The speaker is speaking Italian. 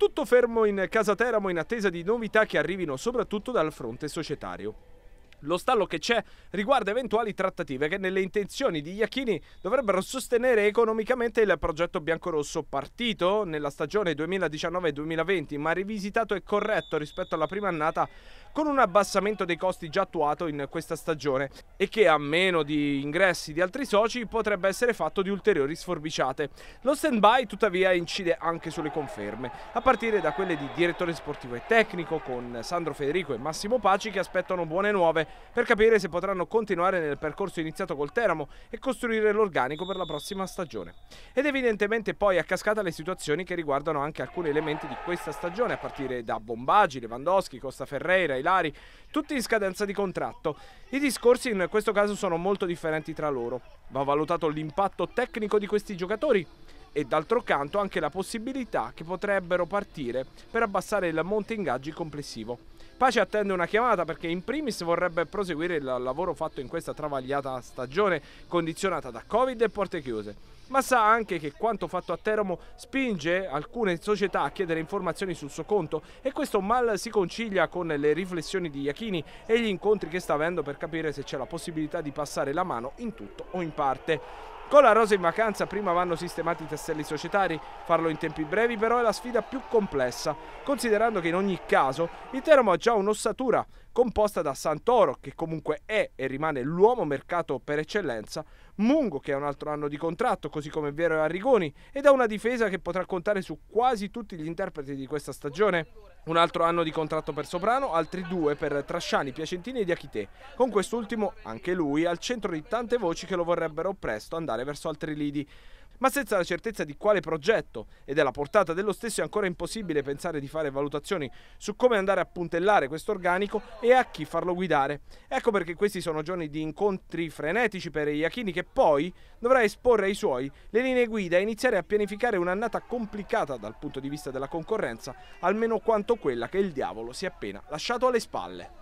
Tutto fermo in casa Teramo in attesa di novità che arrivino soprattutto dal fronte societario. Lo stallo che c'è riguarda eventuali trattative che nelle intenzioni di Iacchini dovrebbero sostenere economicamente il progetto biancorosso partito nella stagione 2019-2020, ma rivisitato e corretto rispetto alla prima annata con un abbassamento dei costi già attuato in questa stagione e che a meno di ingressi di altri soci potrebbe essere fatto di ulteriori sforbiciate. Lo stand-by tuttavia incide anche sulle conferme, a partire da quelle di direttore sportivo e tecnico con Sandro Federico e Massimo Paci che aspettano buone nuove per capire se potranno continuare nel percorso iniziato col Teramo e costruire l'organico per la prossima stagione. Ed evidentemente poi a cascata le situazioni che riguardano anche alcuni elementi di questa stagione, a partire da Bombagi, Lewandowski, Costa Ferreira, Ilari, tutti in scadenza di contratto. I discorsi in questo caso sono molto differenti tra loro. Va valutato l'impatto tecnico di questi giocatori e d'altro canto anche la possibilità che potrebbero partire per abbassare il monte ingaggi complessivo. Pace attende una chiamata perché in primis vorrebbe proseguire il lavoro fatto in questa travagliata stagione condizionata da Covid e porte chiuse. Ma sa anche che quanto fatto a Teramo spinge alcune società a chiedere informazioni sul suo conto e questo mal si concilia con le riflessioni di Iachini e gli incontri che sta avendo per capire se c'è la possibilità di passare la mano in tutto o in parte. Con la rosa in vacanza prima vanno sistemati i tasselli societari, farlo in tempi brevi però è la sfida più complessa, considerando che in ogni caso il Teramo ha già un'ossatura composta da Santoro, che comunque è e rimane l'uomo mercato per eccellenza, Mungo, che ha un altro anno di contratto, così come Vero e Arrigoni, ed ha una difesa che potrà contare su quasi tutti gli interpreti di questa stagione un altro anno di contratto per Soprano, altri due per Trasciani, Piacentini e Diachite, con quest'ultimo anche lui al centro di tante voci che lo vorrebbero presto andare verso altri lidi ma senza la certezza di quale progetto e della portata dello stesso è ancora impossibile pensare di fare valutazioni su come andare a puntellare questo organico e a chi farlo guidare. Ecco perché questi sono giorni di incontri frenetici per Iachini che poi dovrà esporre ai suoi le linee guida e iniziare a pianificare un'annata complicata dal punto di vista della concorrenza, almeno quanto quella che il diavolo si è appena lasciato alle spalle.